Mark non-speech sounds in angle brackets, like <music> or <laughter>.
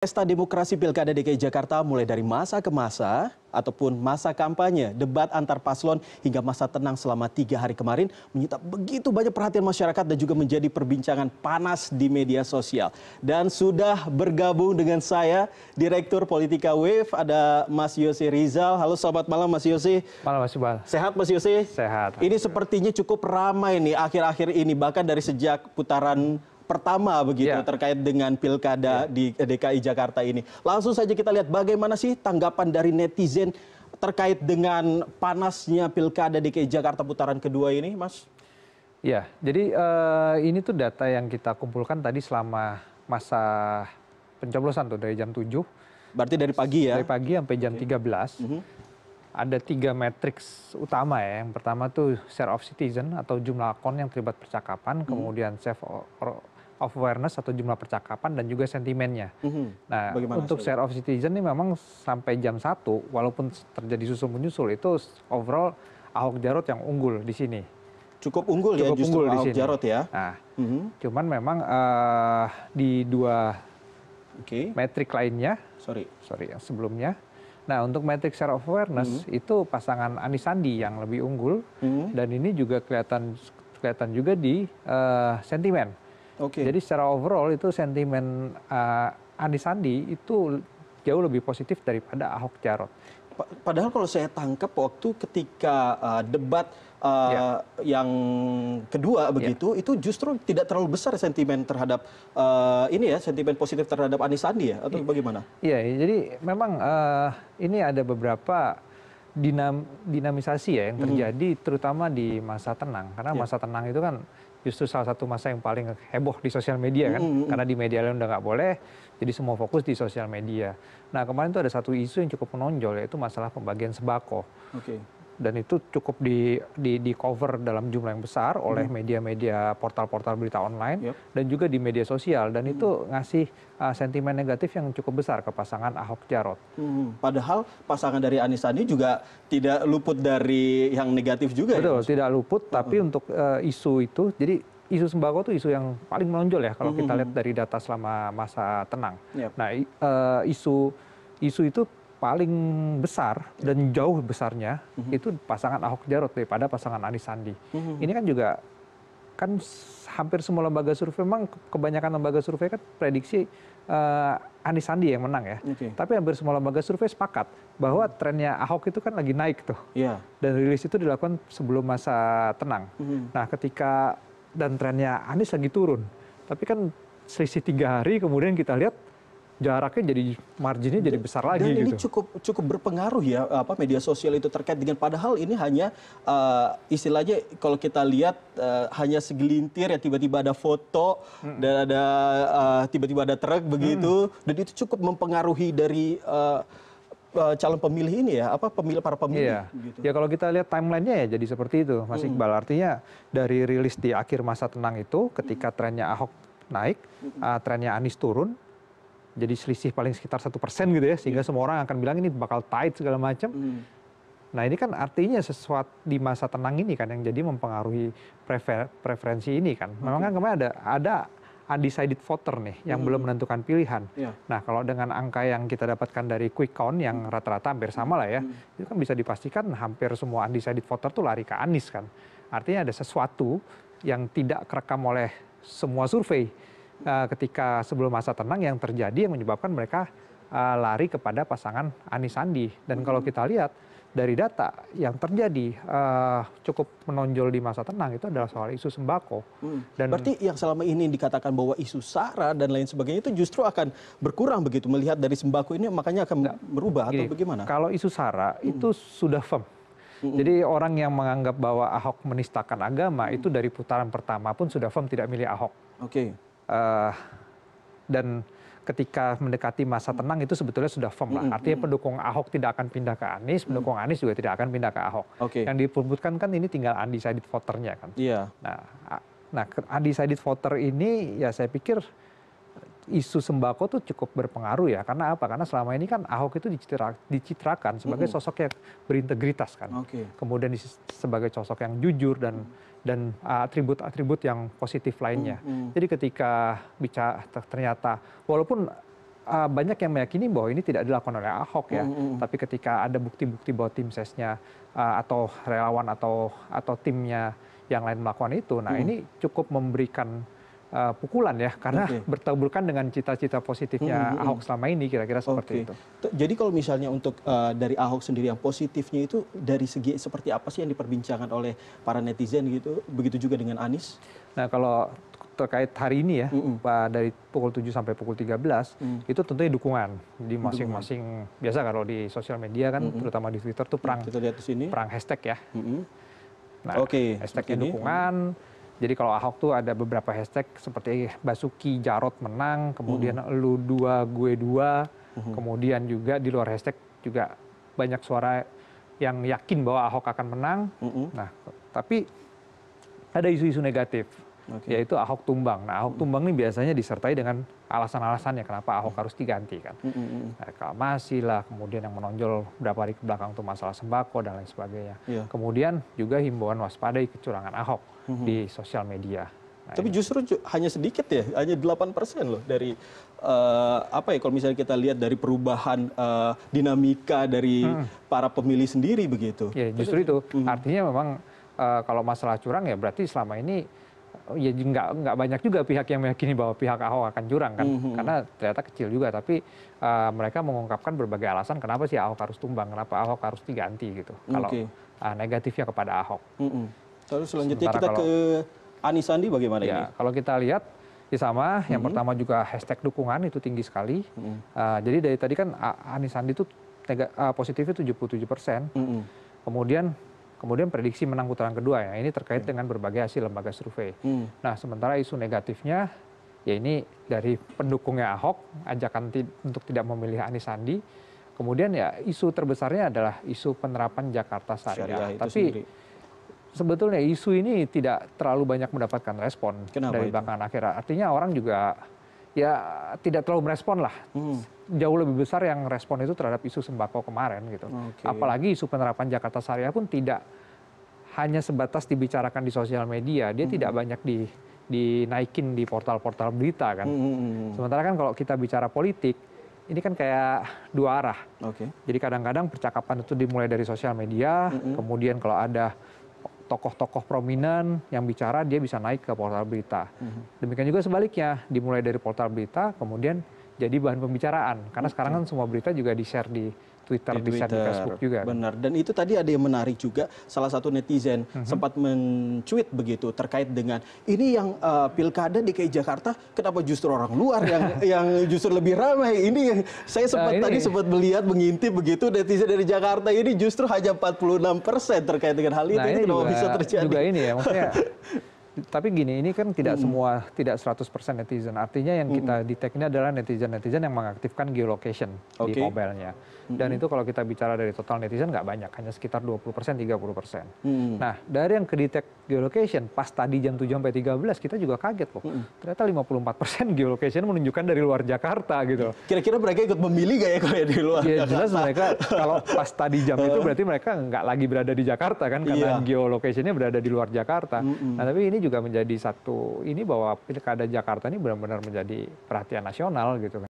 Pesta demokrasi pilkada DKI Jakarta mulai dari masa ke masa ataupun masa kampanye, debat antar paslon hingga masa tenang selama tiga hari kemarin menyita begitu banyak perhatian masyarakat dan juga menjadi perbincangan panas di media sosial. Dan sudah bergabung dengan saya Direktur Politika Wave ada Mas Yosi Rizal. Halo selamat malam Mas Yosi. Malam Mas Iqbal. Sehat Mas Yosi? Sehat. Ini sepertinya cukup ramai nih akhir-akhir ini bahkan dari sejak putaran pertama begitu ya. terkait dengan pilkada ya. di DKI Jakarta ini. Langsung saja kita lihat bagaimana sih tanggapan dari netizen terkait dengan panasnya pilkada DKI Jakarta putaran kedua ini, Mas? Ya, jadi eh, ini tuh data yang kita kumpulkan tadi selama masa pencoblosan tuh dari jam 7. Berarti dari pagi ya? Dari pagi sampai jam okay. 13. Mm -hmm. Ada tiga matriks utama ya. Yang pertama tuh share of citizen atau jumlah akun yang terlibat percakapan, mm -hmm. kemudian save of awareness atau jumlah percakapan dan juga sentimennya. Mm-hmm. Nah, Bagaimana untuk share of citizen ini memang sampai jam 1 walaupun terjadi susul menyusul itu overall Ahok Jarot yang unggul di sini. Cukup unggul ya Cukup ya justru unggul Ahok di sini. Jarot ya. Nah, mm-hmm. cuman memang uh, di dua okay. metrik lainnya, sorry, sorry yang sebelumnya. Nah, untuk metrik share of awareness mm-hmm. itu pasangan Anis Sandi yang lebih unggul mm-hmm. dan ini juga kelihatan kelihatan juga di uh, sentimen. Jadi secara overall itu sentimen uh, Andi Sandi itu jauh lebih positif daripada Ahok Jarot. Padahal kalau saya tangkap waktu ketika uh, debat uh, ya. yang kedua ya. begitu ya. itu justru tidak terlalu besar sentimen terhadap uh, ini ya sentimen positif terhadap Anies Sandi ya atau ya. bagaimana? Iya, jadi memang uh, ini ada beberapa dinam, dinamisasi ya yang hmm. terjadi hmm. terutama di masa tenang karena ya. masa tenang itu kan justru salah satu masa yang paling heboh di sosial media kan mm, -hmm. karena di media lain udah nggak boleh jadi semua fokus di sosial media nah kemarin itu ada satu isu yang cukup menonjol yaitu masalah pembagian sembako okay dan itu cukup di di di cover dalam jumlah yang besar oleh hmm. media media portal portal berita online dan juga di media sosial dan hmm. itu ngasih uh, sentimen negatif yang cukup besar ke pasangan Ahok Jarot. Hmm, padahal pasangan dari Anies Sandi juga tidak luput dari yang negatif juga. Ya, Betul, ya, tidak luput. Tapi untuk uh, isu itu, jadi isu sembako itu isu yang paling menonjol ya kalau kita lihat dari data selama masa tenang. Yep. Nah, uh, isu isu itu paling besar ya. dan jauh besarnya mhm. itu pasangan Ahok Jarot daripada pasangan Anies Sandi. Mhm. Ini kan juga kan hampir semua lembaga survei memang kebanyakan lembaga survei kan prediksi uh, Anies Sandi yang menang ya. Okay. Tapi hampir semua lembaga survei sepakat bahwa trennya Ahok itu kan lagi naik tuh. Yeah. Dan rilis itu dilakukan sebelum masa tenang. Mm -hmm. Nah, ketika dan trennya Anies lagi turun. Tapi kan selisih tiga hari kemudian kita lihat jaraknya jadi marginnya jadi besar lagi dan ini gitu. cukup cukup berpengaruh ya apa media sosial itu terkait dengan padahal ini hanya uh, istilahnya kalau kita lihat uh, hanya segelintir ya tiba-tiba ada foto hmm. dan ada tiba eh, tiba-tiba ada truk begitu hmm. dan itu cukup mempengaruhi dari uh, calon pemilih ini ya, apa pemilih para pemilih. Iya. Gitu. Ya kalau kita lihat timelinenya ya jadi seperti itu, Mas hmm. Iqbal. Artinya dari rilis di akhir masa tenang itu, ketika hmm. trennya Ahok naik, uh, trennya Anies turun, jadi selisih paling sekitar satu persen gitu ya sehingga iya. semua orang akan bilang ini bakal tight segala macam hmm. nah ini kan artinya sesuatu di masa tenang ini kan yang jadi mempengaruhi prefer, preferensi ini kan memang kan kemarin ada ada undecided voter nih yang hmm. belum menentukan pilihan. Yeah. Nah, kalau dengan angka yang kita dapatkan dari quick count yang hmm. rata-rata hampir sama lah ya, hmm. itu kan bisa dipastikan hampir semua undecided voter tuh lari ke Anies kan. Artinya ada sesuatu yang tidak kerekam oleh semua survei Eh, ketika sebelum masa tenang yang terjadi yang menyebabkan mereka eh, lari kepada pasangan Anies Sandi. Dan hmm. kalau kita lihat dari data yang terjadi uh, cukup menonjol di masa tenang itu adalah soal isu sembako. Hmm. Dan berarti yang selama ini dikatakan bahwa isu sara dan lain sebagainya itu justru akan berkurang begitu melihat dari sembako ini makanya akan nah, berubah gini, atau bagaimana? Kalau isu sara hmm. itu sudah firm. Mm-hmm. Jadi orang yang menganggap bahwa Ahok menistakan agama mm-hmm. itu dari putaran pertama pun sudah firm tidak milih Ahok. Oke. Okay. Eh, dan ketika mendekati masa tenang itu sebetulnya sudah firm lah. Artinya pendukung Ahok tidak akan pindah ke Anies, pendukung Anies juga tidak akan pindah ke Ahok. Okay. Yang diperbutkan kan ini tinggal undecided voternya kan. Iya. Yeah. Nah, nah undecided voter ini ya saya pikir isu sembako tuh cukup berpengaruh ya. Karena apa? Karena selama ini kan Ahok itu dicitra, dicitrakan sebagai sosok yang berintegritas kan. Okay. Kemudian sebagai sosok yang jujur dan hmm. dan uh, atribut-atribut yang positif lainnya. Hmm. Jadi ketika bicara ternyata walaupun uh, banyak yang meyakini bahwa ini tidak dilakukan oleh Ahok ya. Mm -hmm. Tapi ketika ada bukti-bukti bahwa tim sesnya uh, atau relawan atau atau timnya yang lain melakukan itu, nah mm -hmm. ini cukup memberikan Eh, pukulan ya karena okay. bertaburkan dengan cita-cita positifnya hmm, hmm, hmm, Ahok selama ini kira-kira seperti okay. itu. Jadi kalau misalnya untuk uh, dari Ahok sendiri yang positifnya itu dari segi seperti apa sih yang diperbincangkan oleh para netizen gitu? Begitu juga dengan Anies? Nah kalau terkait hari ini ya, mm -mm. dari pukul 7 sampai pukul 13, mm. itu tentunya dukungan di masing-masing. Biasa kalau di sosial media kan, mm -mm. terutama di Twitter tuh nah, perang. Kita lihat di sini. Perang hashtag ya. Mm -hmm. Nah, okay. hashtagnya dukungan. Jadi kalau Ahok tuh ada beberapa hashtag seperti Basuki Jarot menang, kemudian hmm. lu dua gue dua, hmm. kemudian juga di luar hashtag juga banyak suara yang yakin bahwa Ahok akan menang. Hmm. Nah, tapi ada isu-isu negatif okay. yaitu Ahok tumbang. Nah, Ahok hmm. tumbang ini biasanya disertai dengan alasan-alasannya kenapa Ahok hmm. harus diganti kan. Mm-hmm. Reklamasi lah, kemudian yang menonjol beberapa hari ke belakang itu masalah sembako dan lain sebagainya. Yeah. Kemudian juga himbauan waspadai kecurangan Ahok. Mhm. di sosial media. Nah, Tapi ini. justru hanya sedikit ya, hanya 8% loh dari uh, apa ya kalau misalnya kita lihat dari perubahan uh, dinamika dari hmm. para pemilih sendiri begitu. Ya, justru itu. Hmm. Artinya memang uh, kalau masalah curang ya berarti selama ini ya nggak nggak banyak juga pihak yang meyakini bahwa pihak Ahok akan curang kan hmm karena ternyata kecil juga tapi uh, mereka mengungkapkan berbagai alasan kenapa sih Ahok harus tumbang kenapa Ahok harus diganti gitu okay. kalau uh, negatifnya kepada Ahok hmm Terus selanjutnya Sementara kita kalau, ke Anies Sandi bagaimana ya, ini? Kalau kita lihat Ya sama, yang mm -hmm. pertama juga hashtag dukungan itu tinggi sekali. Mm -hmm. uh, jadi dari tadi kan Anies Sandi itu tega, uh, positifnya 77 persen. Mm -hmm. Kemudian kemudian prediksi menang putaran kedua ya. Ini terkait hmm. dengan berbagai hasil lembaga survei. Hmm. Nah sementara isu negatifnya ya ini dari pendukungnya Ahok, ajakan untuk tidak memilih Anies Sandi. Kemudian ya isu terbesarnya adalah isu penerapan Jakarta Syariah. Tapi sendiri sebetulnya isu ini tidak terlalu banyak mendapatkan respon Kenapa dari bangkalan akhirnya Artinya orang juga ya tidak terlalu merespon lah. Hmm. Jauh lebih besar yang respon itu terhadap isu sembako kemarin gitu. Okay. Apalagi isu penerapan Jakarta Syariah pun tidak hanya sebatas dibicarakan di sosial media. Dia hmm. tidak banyak di dinaikin di portal-portal berita kan. Hmm. hmm, hmm, hmm. Sementara kan kalau kita bicara politik, ini kan kayak dua arah. Okay. Jadi kadang-kadang percakapan itu dimulai dari sosial media, mm -hmm. kemudian kalau ada tokoh-tokoh prominent yang bicara dia bisa naik ke portal berita. Mhm. Demikian juga sebaliknya, dimulai dari portal berita kemudian jadi bahan pembicaraan karena sekarang kan semua berita juga di-share di Twitter, di Twitter. di Facebook juga. Kan? Benar. Dan itu tadi ada yang menarik juga. Salah satu netizen mm-hmm. sempat mencuit begitu terkait dengan ini yang uh, pilkada DKI Jakarta kenapa justru orang luar yang <laughs> yang justru lebih ramai. Ini saya nah, sempat nah, ini. tadi sempat melihat mengintip begitu netizen dari Jakarta ini justru hanya 46 persen terkait dengan hal itu. Nah, ini, ini juga, bisa terjadi? Juga ini ya maksudnya <laughs> tapi gini ini kan tidak hmm. semua tidak seratus persen netizen artinya yang kita hmm. detect ini adalah netizen netizen yang mengaktifkan geolocation di mobilenya hmm. dan itu kalau kita bicara dari total netizen nggak banyak hanya sekitar 20 persen 30 persen nah dari yang kedetect geolocation pas tadi jam 7 sampai 13 kita juga kaget loh ternyata 54 persen <laughs> geolocation menunjukkan dari luar Jakarta gitu kira-kira mereka ikut memilih nggak ya kalau ya di luar ya, Jakarta? jelas mereka kalau pas tadi jam itu <laughs> berarti mereka nggak lagi berada di Jakarta kan karena iya. geolocationnya berada di luar Jakarta nah tapi ini juga menjadi satu ini bahwa pilkada jakarta ini benar benar menjadi perhatian nasional gitu kan